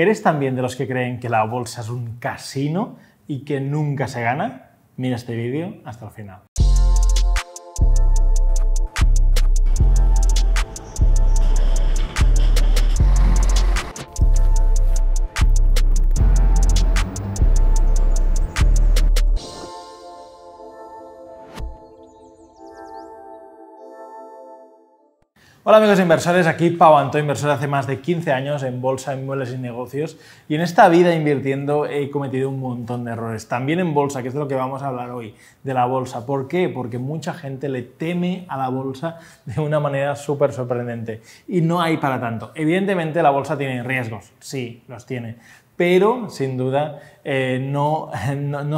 ¿Eres también de los que creen que la bolsa es un casino y que nunca se gana? Mira este vídeo hasta el final. Hola amigos inversores, aquí Pau Anto, inversor hace más de 15 años en bolsa, inmuebles y negocios. Y en esta vida invirtiendo he cometido un montón de errores. También en bolsa, que es de lo que vamos a hablar hoy, de la bolsa. ¿Por qué? Porque mucha gente le teme a la bolsa de una manera súper sorprendente. Y no hay para tanto. Evidentemente la bolsa tiene riesgos, sí, los tiene pero sin duda eh, no,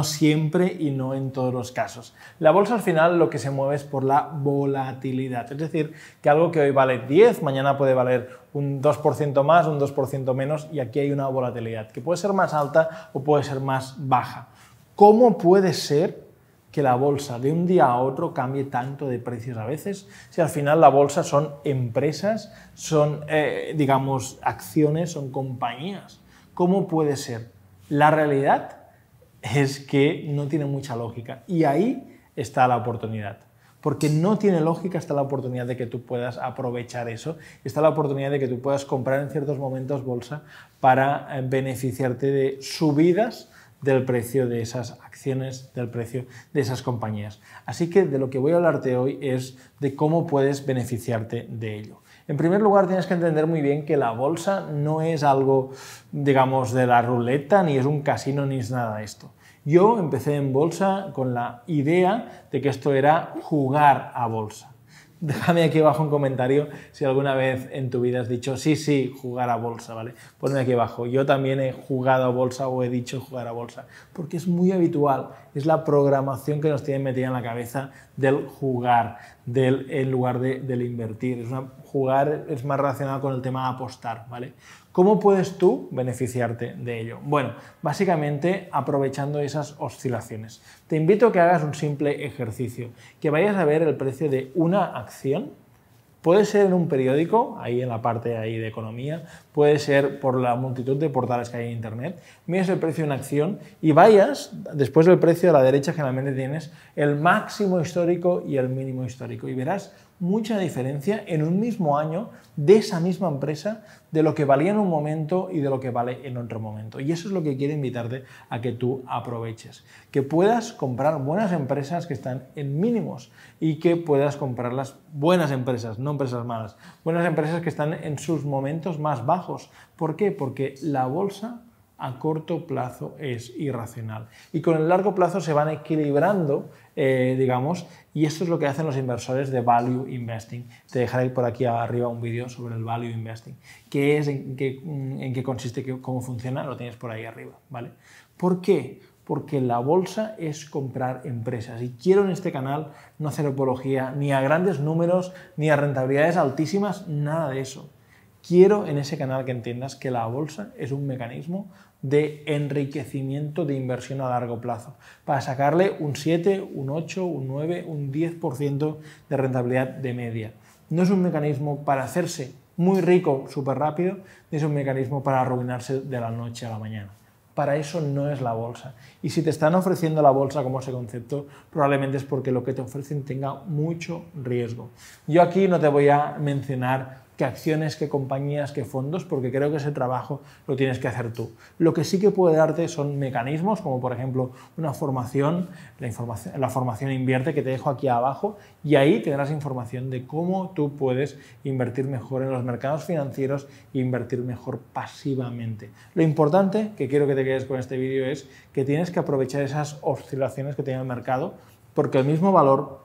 siempre y no en todos los casos. La bolsa al final lo que se mueve es por la volatilidad, es decir, que algo que hoy vale 10, mañana puede valer un 2% más, un 2% menos, y aquí hay una volatilidad que puede ser más alta o puede ser más baja. ¿Cómo puede ser que la bolsa de un día a otro cambie tanto de precios a veces, si al final la bolsa son empresas, son, eh, digamos, acciones, son compañías. ¿Cómo puede ser? La realidad es que no tiene mucha lógica y ahí está la oportunidad. Porque no tiene lógica, está la oportunidad de que tú puedas aprovechar eso, está la oportunidad de que tú puedas comprar en ciertos momentos bolsa para eh, beneficiarte de subidas del precio de esas acciones, del precio de esas compañías. Así que de lo que voy a hablarte hoy es de cómo puedes beneficiarte de ello. En primer lugar, tienes que entender muy bien que la bolsa no es algo, digamos, de la ruleta, ni es un casino, ni es nada de esto. Yo empecé en bolsa con la idea de que esto era jugar a bolsa. Déjame aquí abajo un comentario si alguna vez en tu vida has dicho, sí, sí, jugar a bolsa, ¿vale? Ponme aquí abajo. Yo también he jugado a bolsa o he dicho jugar a bolsa, porque es muy habitual, es la programación que nos tienen metida en la cabeza del jugar, del, en lugar de, del invertir. jugar es más relacionado con el tema de apostar, ¿vale? ¿Cómo puedes tú beneficiarte de ello? Bueno, básicamente aprovechando esas oscilaciones. Te invito a que hagas un simple ejercicio, que vayas a ver el precio de una acción Puede ser en un periódico, ahí en la parte ahí de economía, puede ser por la multitud de portales que hay en Internet, mires el precio en acción y vayas, después del precio a la derecha generalmente tienes el máximo histórico y el mínimo histórico y verás mucha diferencia en un mismo año de esa misma empresa, de lo que valía en un momento y de lo que vale en otro momento. Y eso es lo que quiero invitarte a que tú aproveches, que puedas comprar buenas empresas que están en mínimos y que puedas comprarlas buenas empresas, no empresas malas, buenas empresas que están en sus momentos más bajos ¿Por qué? Porque la bolsa a corto plazo es irracional. Y con el largo plazo se van equilibrando, eh, digamos, y esto es lo que hacen los inversores de value investing. Te dejaré por aquí arriba un vídeo sobre el value investing, qué es, en qué, mm, consiste, cómo funciona, lo tienes por ahí arriba, ¿vale? ¿Por qué? Porque la bolsa es comprar empresas y quiero en este canal no hacer apología ni a grandes números, ni a rentabilidades altísimas, nada de eso Quiero en ese canal que entiendas que la bolsa es un mecanismo de enriquecimiento de inversión a largo plazo, para sacarle un 7, un 8, un 9, un 10% de rentabilidad de media. No es un mecanismo para hacerse muy rico súper rápido, ni es un mecanismo para arruinarse de la noche a la mañana. Para eso no es la bolsa. Y si te están ofreciendo la bolsa como ese concepto, probablemente es porque lo que te ofrecen tenga mucho riesgo. Yo aquí no te voy a mencionar qué acciones, qué compañías, qué fondos, porque creo que ese trabajo lo tienes que hacer tú. Lo que sí que puede darte son mecanismos, como por ejemplo una formación, la, la formación invierte que te dejo aquí abajo, y ahí tendrás información de cómo tú puedes invertir mejor en los mercados financieros e invertir mejor pasivamente. Lo importante que quiero que te quedes con este vídeo es que tienes que aprovechar esas oscilaciones que tiene el mercado, porque el mismo valor,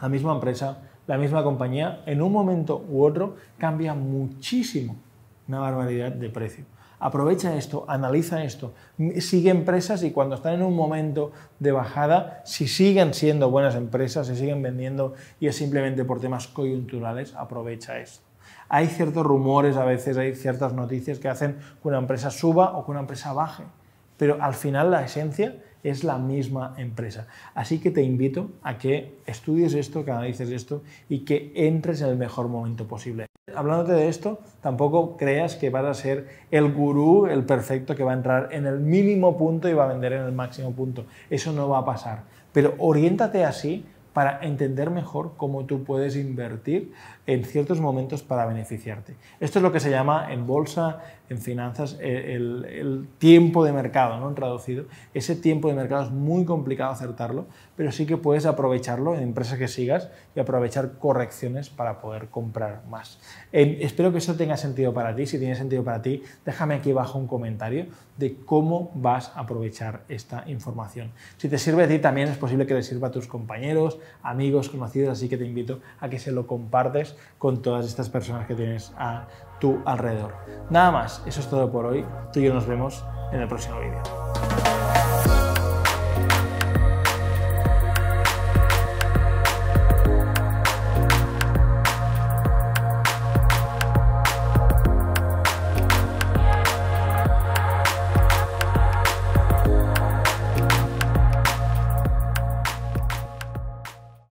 la misma empresa, la misma compañía, en un momento u otro, cambia muchísimo, una barbaridad de precio. Aprovecha esto, analiza esto, sigue empresas y cuando están en un momento de bajada, si siguen siendo buenas empresas, si siguen vendiendo y es simplemente por temas coyunturales, aprovecha esto. Hay ciertos rumores a veces, hay ciertas noticias que hacen que una empresa suba o que una empresa baje. Pero al final la esencia es la misma empresa. Así que te invito a que estudies esto, que analices esto y que entres en el mejor momento posible. Hablándote de esto, tampoco creas que vas a ser el gurú, el perfecto, que va a entrar en el mínimo punto y va a vender en el máximo punto. Eso no va a pasar. Pero oriéntate así para entender mejor cómo tú puedes invertir en ciertos momentos para beneficiarte. Esto es lo que se llama en bolsa, en finanzas, e, el, tiempo de mercado, ¿no? En traducido. Ese tiempo de mercado es muy complicado acertarlo, pero sí que puedes aprovecharlo en empresas que sigas y aprovechar correcciones para poder comprar más. espero que eso tenga sentido para ti. Si tiene sentido para ti, déjame aquí abajo un comentario de cómo vas a aprovechar esta información. Si te sirve a ti, también es posible que le sirva a tus compañeros, amigos, conocidos, así que te invito a que se lo compartes con todas estas personas que tienes a tu alrededor. Nada más, eso es todo por hoy. Tú y yo nos vemos en el próximo vídeo.